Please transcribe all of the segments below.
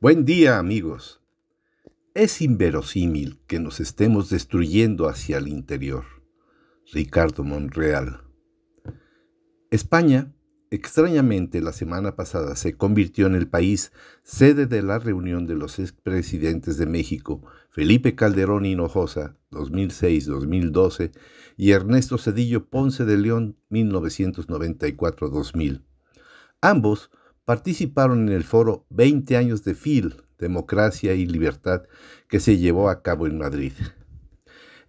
Buen día amigos. Es inverosímil que nos estemos destruyendo hacia el interior. Ricardo Monreal. España, extrañamente la semana pasada, se convirtió en el país sede de la reunión de los expresidentes de México, Felipe Calderón Hinojosa, 2006-2012, y Ernesto Cedillo Ponce de León, 1994-2000. Ambos participaron en el foro 20 años de FIL, Democracia y Libertad, que se llevó a cabo en Madrid.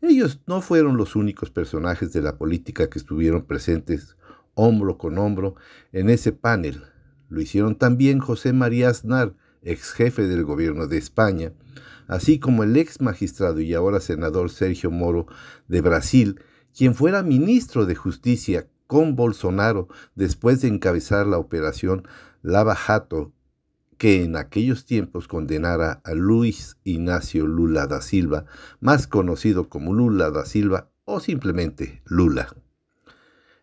Ellos no fueron los únicos personajes de la política que estuvieron presentes hombro con hombro en ese panel. Lo hicieron también José María Aznar, ex jefe del gobierno de España, así como el ex magistrado y ahora senador Sergio Moro de Brasil, quien fuera ministro de Justicia con Bolsonaro después de encabezar la operación Lavajato, que en aquellos tiempos condenara a Luis Ignacio Lula da Silva, más conocido como Lula da Silva o simplemente Lula.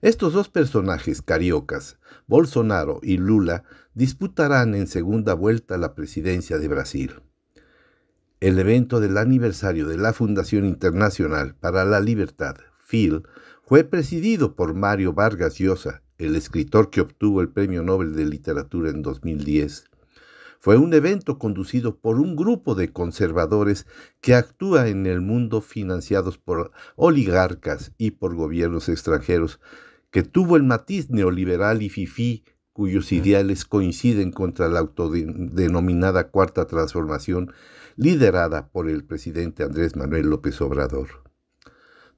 Estos dos personajes cariocas, Bolsonaro y Lula, disputarán en segunda vuelta la presidencia de Brasil. El evento del aniversario de la Fundación Internacional para la Libertad, FIL, fue presidido por Mario Vargas Llosa el escritor que obtuvo el Premio Nobel de Literatura en 2010. Fue un evento conducido por un grupo de conservadores que actúa en el mundo financiados por oligarcas y por gobiernos extranjeros, que tuvo el matiz neoliberal y fifí cuyos ideales coinciden contra la autodenominada Cuarta Transformación liderada por el presidente Andrés Manuel López Obrador.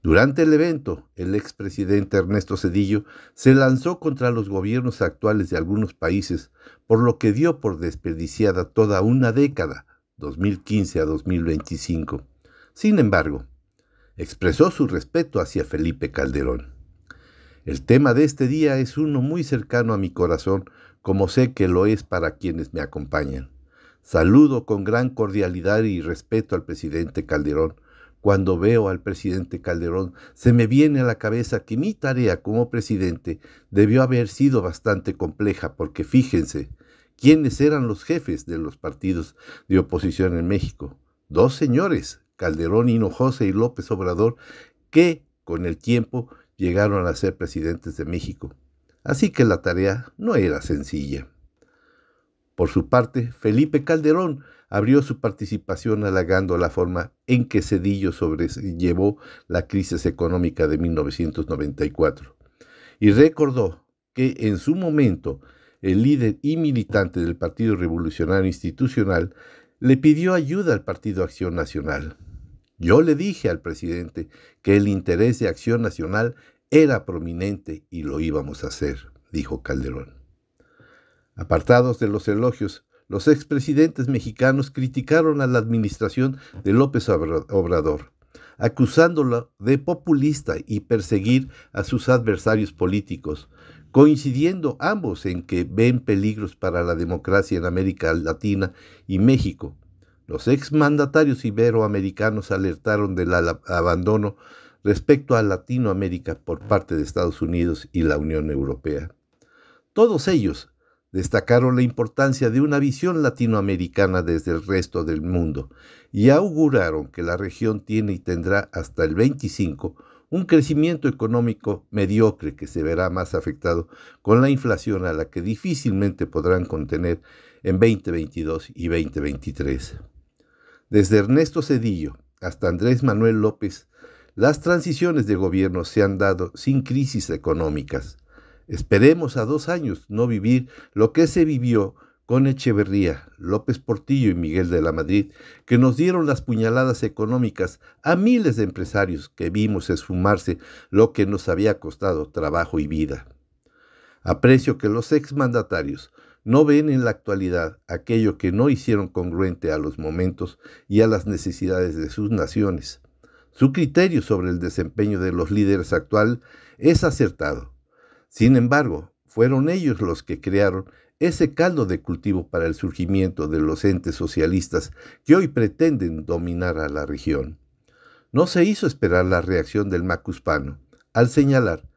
Durante el evento, el expresidente Ernesto Cedillo se lanzó contra los gobiernos actuales de algunos países, por lo que dio por desperdiciada toda una década, 2015 a 2025. Sin embargo, expresó su respeto hacia Felipe Calderón. El tema de este día es uno muy cercano a mi corazón, como sé que lo es para quienes me acompañan. Saludo con gran cordialidad y respeto al presidente Calderón, cuando veo al presidente Calderón, se me viene a la cabeza que mi tarea como presidente debió haber sido bastante compleja, porque fíjense, ¿quiénes eran los jefes de los partidos de oposición en México? Dos señores, Calderón Hinojosa y López Obrador, que con el tiempo llegaron a ser presidentes de México. Así que la tarea no era sencilla. Por su parte, Felipe Calderón abrió su participación halagando la forma en que Cedillo sobrellevó la crisis económica de 1994 y recordó que en su momento el líder y militante del Partido Revolucionario Institucional le pidió ayuda al Partido Acción Nacional. Yo le dije al presidente que el interés de Acción Nacional era prominente y lo íbamos a hacer, dijo Calderón. Apartados de los elogios, los expresidentes mexicanos criticaron a la administración de López Obrador, acusándola de populista y perseguir a sus adversarios políticos, coincidiendo ambos en que ven peligros para la democracia en América Latina y México. Los exmandatarios iberoamericanos alertaron del abandono respecto a Latinoamérica por parte de Estados Unidos y la Unión Europea. Todos ellos Destacaron la importancia de una visión latinoamericana desde el resto del mundo y auguraron que la región tiene y tendrá hasta el 25 un crecimiento económico mediocre que se verá más afectado con la inflación a la que difícilmente podrán contener en 2022 y 2023. Desde Ernesto Cedillo hasta Andrés Manuel López, las transiciones de gobierno se han dado sin crisis económicas. Esperemos a dos años no vivir lo que se vivió con Echeverría, López Portillo y Miguel de la Madrid, que nos dieron las puñaladas económicas a miles de empresarios que vimos esfumarse lo que nos había costado trabajo y vida. Aprecio que los exmandatarios no ven en la actualidad aquello que no hicieron congruente a los momentos y a las necesidades de sus naciones. Su criterio sobre el desempeño de los líderes actual es acertado sin embargo, fueron ellos los que crearon ese caldo de cultivo para el surgimiento de los entes socialistas que hoy pretenden dominar a la región. No se hizo esperar la reacción del macuspano, al señalar,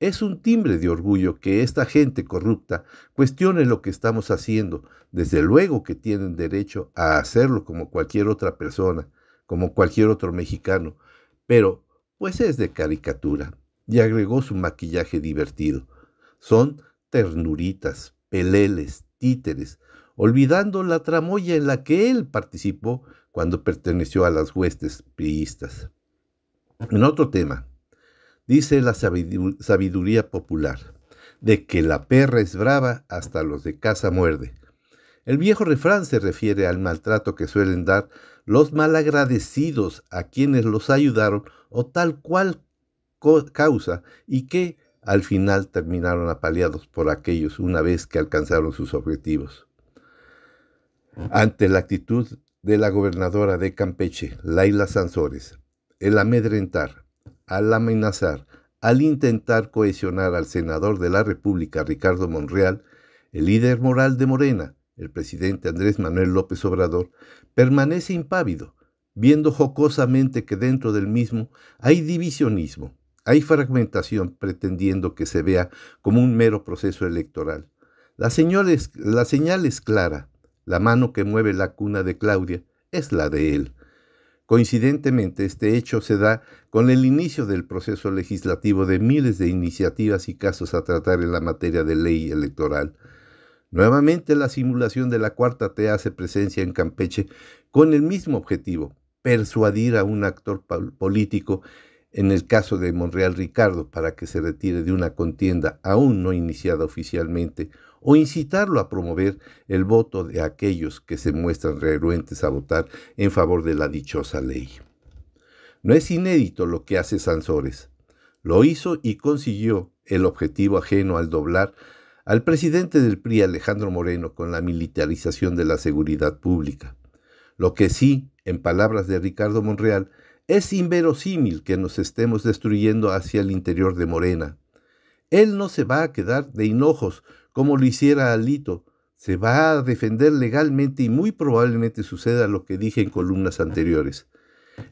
es un timbre de orgullo que esta gente corrupta cuestione lo que estamos haciendo, desde luego que tienen derecho a hacerlo como cualquier otra persona, como cualquier otro mexicano, pero pues es de caricatura y agregó su maquillaje divertido. Son ternuritas, peleles, títeres, olvidando la tramoya en la que él participó cuando perteneció a las huestes priistas. En otro tema, dice la sabiduría popular, de que la perra es brava hasta los de casa muerde. El viejo refrán se refiere al maltrato que suelen dar los malagradecidos a quienes los ayudaron o tal cual causa y que al final terminaron apaleados por aquellos una vez que alcanzaron sus objetivos. Ante la actitud de la gobernadora de Campeche, Laila Sansores, el amedrentar, al amenazar, al intentar cohesionar al senador de la República, Ricardo Monreal, el líder moral de Morena, el presidente Andrés Manuel López Obrador, permanece impávido, viendo jocosamente que dentro del mismo hay divisionismo, hay fragmentación pretendiendo que se vea como un mero proceso electoral. La, señal es clara. La mano que mueve la cuna de Claudia es la de él. Coincidentemente, este hecho se da con el inicio del proceso legislativo de miles de iniciativas y casos a tratar en la materia de ley electoral. Nuevamente la simulación de la cuarta te hace presencia en Campeche con el mismo objetivo, persuadir a un actor político en el caso de Monreal Ricardo, para que se retire de una contienda aún no iniciada oficialmente, o incitarlo a promover el voto de aquellos que se muestran reruentes a votar en favor de la dichosa ley. No es inédito lo que hace Sansores. Lo hizo y consiguió el objetivo ajeno al doblar al presidente del PRI Alejandro Moreno con la militarización de la seguridad pública. Lo que sí, en palabras de Ricardo Monreal, es inverosímil que nos estemos destruyendo hacia el interior de Morena. Él no se va a quedar de hinojos como lo hiciera Alito. Se va a defender legalmente y muy probablemente suceda lo que dije en columnas anteriores.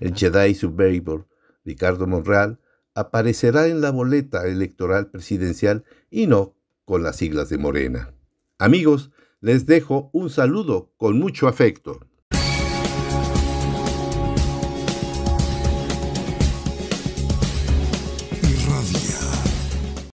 El Jedi Survivor, Ricardo Monreal, aparecerá en la boleta electoral presidencial y no con las siglas de Morena. Amigos, les dejo un saludo con mucho afecto.